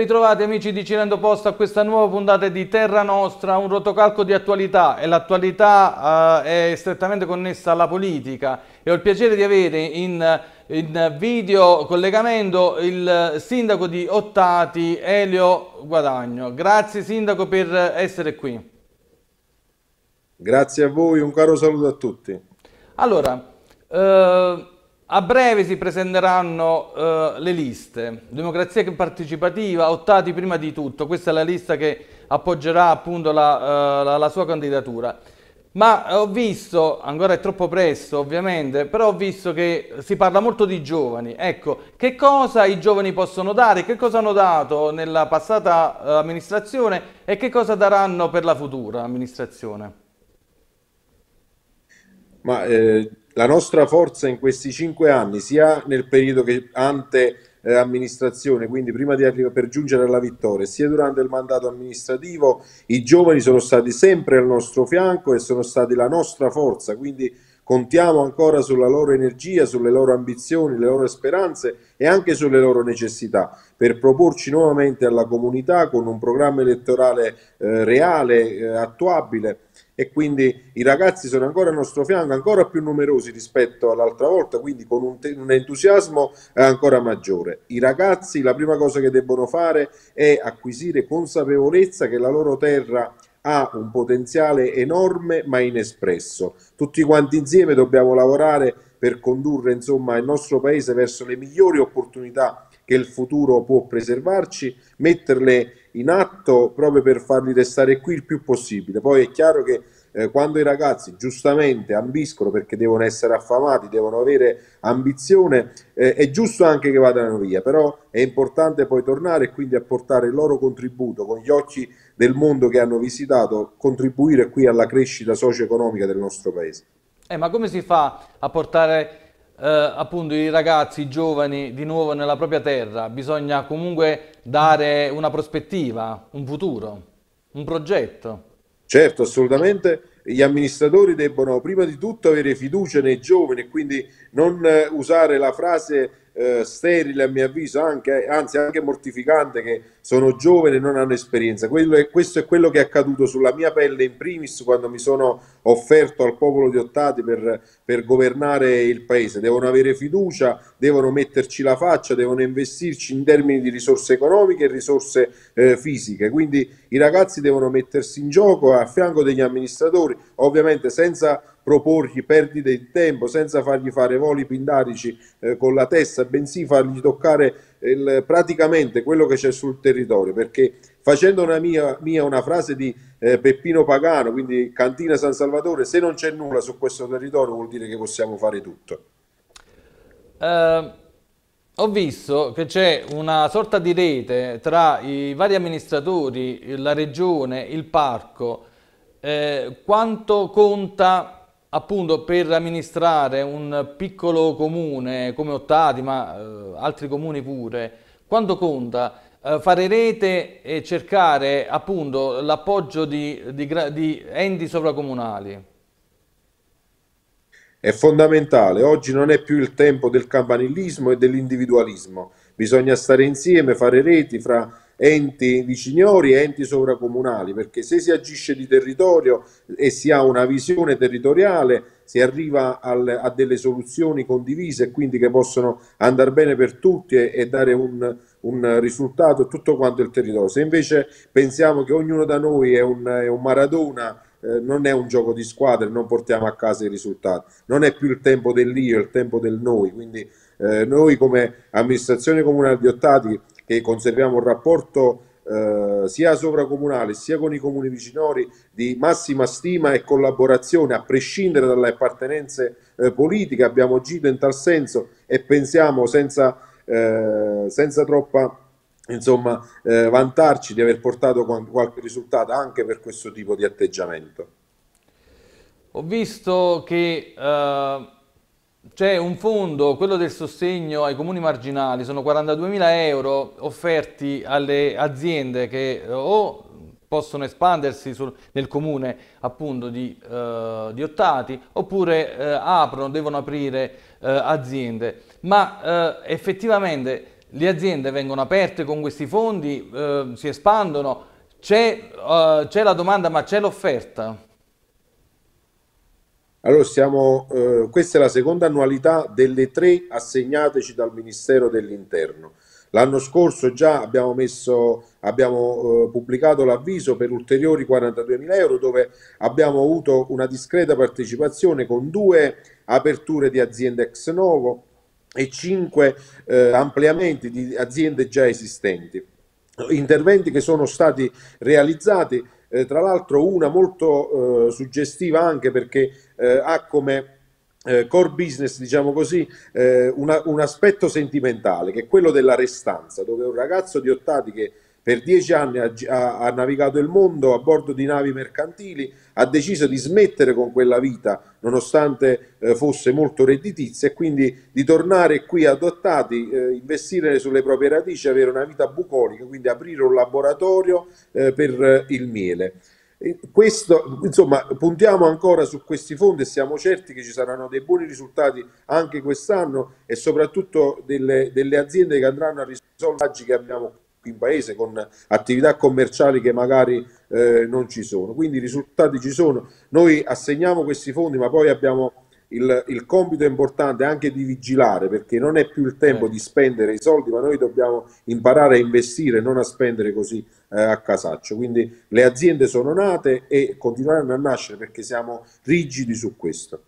ritrovati amici di Cilendo Post a questa nuova puntata di Terra Nostra, un rotocalco di attualità e l'attualità eh, è strettamente connessa alla politica e ho il piacere di avere in, in video collegamento il sindaco di Ottati, Elio Guadagno. Grazie sindaco per essere qui. Grazie a voi, un caro saluto a tutti. Allora, eh... A breve si presenteranno eh, le liste, democrazia partecipativa, Ottati prima di tutto, questa è la lista che appoggerà appunto la, eh, la, la sua candidatura. Ma ho visto, ancora è troppo presto ovviamente, però ho visto che si parla molto di giovani. Ecco, che cosa i giovani possono dare, che cosa hanno dato nella passata eh, amministrazione e che cosa daranno per la futura amministrazione? Ma eh, la nostra forza in questi cinque anni, sia nel periodo che ante eh, amministrazione, quindi prima di arrivare per giungere alla vittoria, sia durante il mandato amministrativo, i giovani sono stati sempre al nostro fianco e sono stati la nostra forza, quindi contiamo ancora sulla loro energia, sulle loro ambizioni, le loro speranze e anche sulle loro necessità per proporci nuovamente alla comunità con un programma elettorale eh, reale, eh, attuabile e quindi i ragazzi sono ancora al nostro fianco, ancora più numerosi rispetto all'altra volta, quindi con un, un, entusiasmo eh, ancora maggiore. I ragazzi la prima cosa che debbono fare è acquisire consapevolezza che la loro terra ha un potenziale enorme ma inespresso. Tutti quanti insieme dobbiamo lavorare per condurre insomma, il nostro paese verso le migliori opportunità che il futuro può preservarci, metterle in atto proprio per farli restare qui il più possibile. Poi è chiaro che eh, quando i ragazzi giustamente ambiscono perché devono essere affamati, devono avere ambizione, eh, è giusto anche che vadano via, però è importante poi tornare e quindi apportare il loro contributo con gli occhi del mondo che hanno visitato, contribuire qui alla crescita socio-economica del nostro paese. Eh, ma come si fa a portare eh, appunto i ragazzi, i giovani di nuovo nella propria terra, bisogna comunque dare una prospettiva, un futuro, un progetto. Certo, assolutamente gli amministratori debbono prima di tutto avere fiducia nei giovani e quindi non eh, usare la frase eh, sterile a mio avviso, anche, anzi anche mortificante che sono giovane e non hanno esperienza. È, questo è quello che è accaduto sulla mia pelle in primis quando mi sono offerto al popolo di Ottati per, per governare il paese. Devono avere fiducia, devono metterci la faccia, devono investirci in termini di risorse economiche e risorse eh, fisiche. Quindi i ragazzi devono mettersi in gioco a fianco degli amministratori, ovviamente senza proporgli perdite di tempo senza fargli fare voli pindarici eh, con la testa, bensì fargli toccare eh, il, praticamente quello che c'è sul territorio, perché facendo una mia, mia una frase di eh, Peppino Pagano, quindi Cantina San Salvatore, se non c'è nulla su questo territorio vuol dire che possiamo fare tutto. Uh, ho visto che c'è una sorta di rete tra i vari amministratori, la regione, il parco. Eh, quanto conta appunto per amministrare un piccolo comune come Ottati, ma eh, altri comuni pure, quanto conta eh, fare rete e cercare appunto l'appoggio di, di, di enti sovracomunali? È fondamentale, oggi non è più il tempo del campanilismo e dell'individualismo, bisogna stare insieme, fare reti fra enti viciniori e enti sovracomunali, perché se si agisce di territorio e si ha una visione territoriale, si arriva al, a delle soluzioni condivise e quindi che possono andare bene per tutti e, e dare un, un risultato a tutto quanto il territorio. Se invece pensiamo che ognuno da noi è un, è un Maradona, eh, non è un gioco di squadra, non portiamo a casa i risultati, non è più il tempo dell'io, è il tempo del noi, quindi eh, noi come amministrazione comunale di Ottati e conserviamo un rapporto eh, sia sovracomunale sia con i comuni vicinori di massima stima e collaborazione a prescindere dalle appartenenze eh, politiche. Abbiamo agito in tal senso e pensiamo senza, eh, senza troppa insomma, eh, vantarci di aver portato qualche risultato anche per questo tipo di atteggiamento. Ho visto che eh, c'è un fondo, quello del sostegno ai comuni marginali, sono 42.000 euro offerti alle aziende che eh, o possono espandersi sul, nel comune appunto di, eh, di Ottati oppure eh, aprono, devono aprire eh, aziende. Ma eh, effettivamente le aziende vengono aperte con questi fondi, eh, si espandono, c'è la domanda ma c'è l'offerta? Allora, siamo, eh, questa è la seconda annualità delle tre assegnateci dal Ministero dell'Interno. L'anno scorso già abbiamo, messo, abbiamo eh, pubblicato l'avviso per ulteriori 42.000 euro dove abbiamo avuto una discreta partecipazione con due aperture di aziende ex novo e cinque eh, ampliamenti di aziende già esistenti. Interventi che sono stati realizzati eh, tra l'altro una molto eh, suggestiva anche perché eh, ha come eh, core business, diciamo così, eh, una, un aspetto sentimentale che è quello della restanza, dove un ragazzo di Ottati che per dieci anni ha, ha, ha, navigato il mondo a bordo di navi mercantili, ha deciso di smettere con quella vita nonostante eh, fosse molto redditizia e quindi di tornare qui adottati, eh, investire sulle proprie radici, avere una vita bucolica, quindi aprire un laboratorio eh, per eh, il miele. Eh, questo, insomma, puntiamo ancora su questi fondi e siamo certi che ci saranno dei buoni risultati anche quest'anno e soprattutto delle, delle aziende che andranno a risolvere i che abbiamo qui in paese con attività commerciali che magari eh, non ci sono. Quindi i risultati ci sono. Noi assegniamo questi fondi ma poi abbiamo il, il, compito importante è anche di vigilare perché non è più il tempo di certo. spendere i soldi, ma noi dobbiamo imparare a investire, non a spendere così eh, a casaccio. Quindi le aziende sono nate e continueranno a nascere perché siamo rigidi su questo.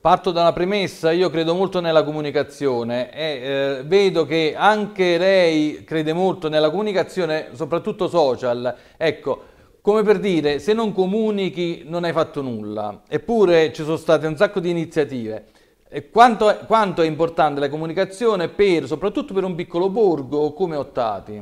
Parto da una premessa, io credo molto nella comunicazione e eh, vedo che anche lei crede molto nella comunicazione, soprattutto social. Ecco, come per dire, se non comunichi non hai fatto nulla, eppure ci sono state un sacco di iniziative. Quanto è, quanto, è importante la comunicazione per, soprattutto per un piccolo borgo come Ottati?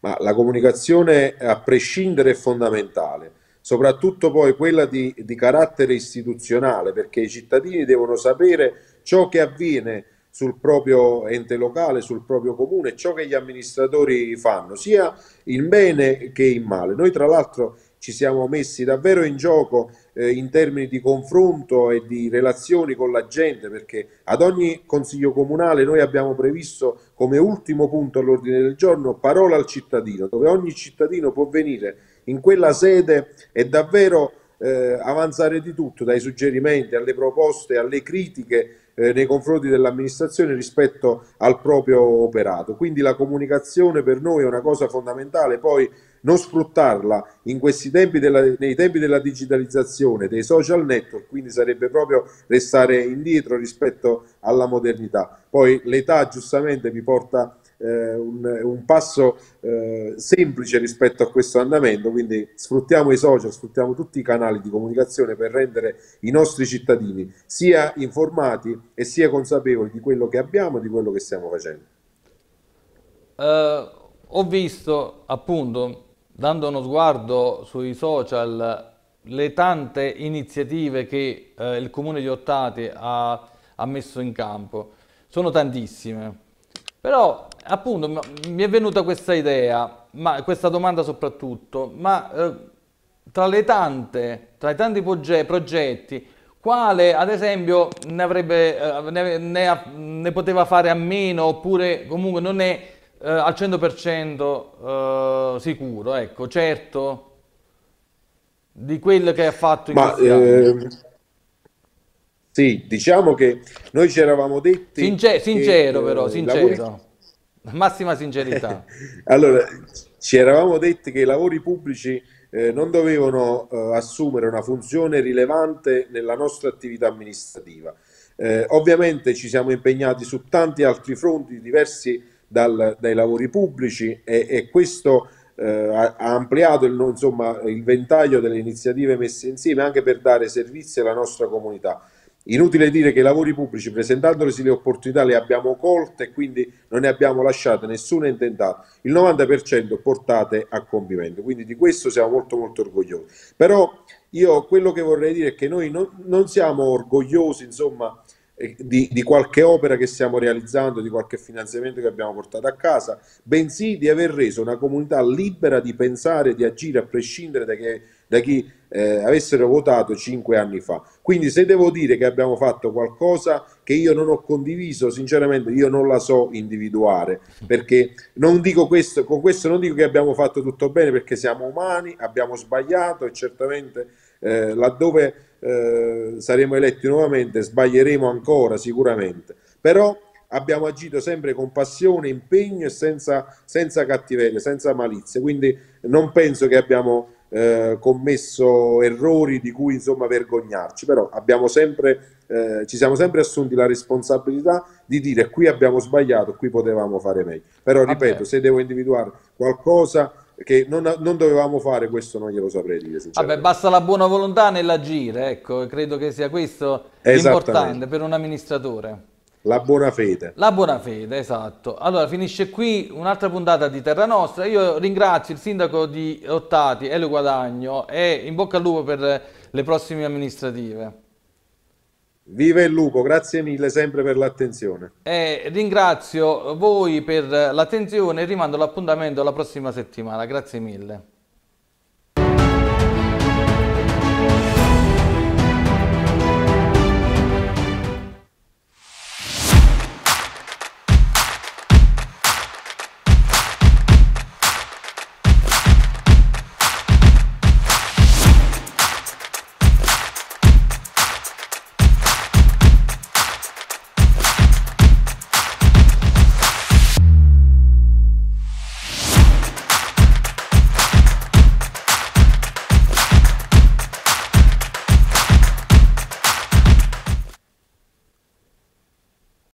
Ma la comunicazione a prescindere è fondamentale, soprattutto poi quella di, di carattere istituzionale, perché i cittadini devono sapere ciò che avviene sul proprio ente locale, sul proprio comune, ciò che gli amministratori fanno, sia in bene che in male. Noi tra l'altro ci siamo messi davvero in gioco eh, in termini di confronto e di relazioni con la gente, perché ad ogni consiglio comunale noi abbiamo previsto come ultimo punto all'ordine del giorno parola al cittadino, dove ogni cittadino può venire in quella sede e davvero eh, avanzare di tutto, dai suggerimenti alle proposte, alle critiche eh, nei confronti dell'amministrazione rispetto al proprio operato. Quindi la comunicazione per noi è una cosa fondamentale, poi non sfruttarla tempi della, nei tempi della digitalizzazione, dei social network, quindi sarebbe proprio restare indietro rispetto alla modernità. Poi l'età giustamente mi porta eh, un, un, passo eh, semplice rispetto a questo andamento, quindi sfruttiamo i social, sfruttiamo tutti i canali di comunicazione per rendere i nostri cittadini sia informati e sia consapevoli di quello che abbiamo e di quello che stiamo facendo. Uh, ho visto appunto, dando uno sguardo sui social, le tante iniziative che eh, il comune di Ottati ha, ha, messo in campo sono tantissime però appunto mi è venuta questa idea, ma, questa domanda soprattutto, ma eh, tra, tante, tra, i tanti progetti, quale ad esempio ne, avrebbe, eh, ne, ne, ne, poteva fare a meno oppure comunque non è eh, al 100% eh, sicuro, ecco, certo, di quello che ha fatto in ma, questi eh, sì, diciamo che noi ci eravamo detti... Sincer- sincero che, però, eh, sincero. Massima sincerità. allora, ci eravamo detti che i lavori pubblici eh, non dovevano eh, assumere una funzione rilevante nella nostra attività amministrativa. Eh, ovviamente ci siamo impegnati su tanti altri fronti diversi dal, dai lavori pubblici e, e questo eh, ha, ha ampliato il, insomma, il ventaglio delle iniziative messe insieme anche per dare servizi alla nostra comunità. Inutile dire che i lavori pubblici, presentandosi le opportunità, le abbiamo colte e quindi non ne abbiamo lasciate nessuna intentata. Il 90% portate a compimento, quindi di questo siamo molto molto orgogliosi. Però io quello che vorrei dire è che noi non, non siamo orgogliosi, insomma, eh, di, di, qualche opera che stiamo realizzando, di qualche finanziamento che abbiamo portato a casa, bensì di aver reso una comunità libera di pensare e di agire a prescindere da che da chi eh, avessero votato cinque anni fa. Quindi se devo dire che abbiamo fatto qualcosa che io non ho condiviso, sinceramente io non la so individuare, perché non dico questo, con questo non dico che abbiamo fatto tutto bene, perché siamo umani, abbiamo sbagliato e certamente eh, laddove eh, saremo eletti nuovamente sbaglieremo ancora sicuramente, però abbiamo agito sempre con passione, impegno e senza, senza cattiveria, senza malizie. quindi non penso che abbiamo eh, commesso errori di cui insomma vergognarci, però abbiamo sempre, eh, ci siamo sempre assunti la responsabilità di dire qui abbiamo sbagliato, qui potevamo fare meglio. Però ripeto, Vabbè. se devo individuare qualcosa che non, non, dovevamo fare, questo non glielo saprei dire. Vabbè, basta la buona volontà nell'agire, ecco, credo che sia questo l'importante per un amministratore. La buona fede. La buona fede, esatto. Allora finisce qui un'altra puntata di Terra Nostra. Io ringrazio il sindaco di Ottati, Elio Guadagno, e in bocca al lupo per le prossime amministrative. Viva il lupo, grazie mille sempre per l'attenzione. E ringrazio voi per l'attenzione e rimando l'appuntamento alla prossima settimana. Grazie mille.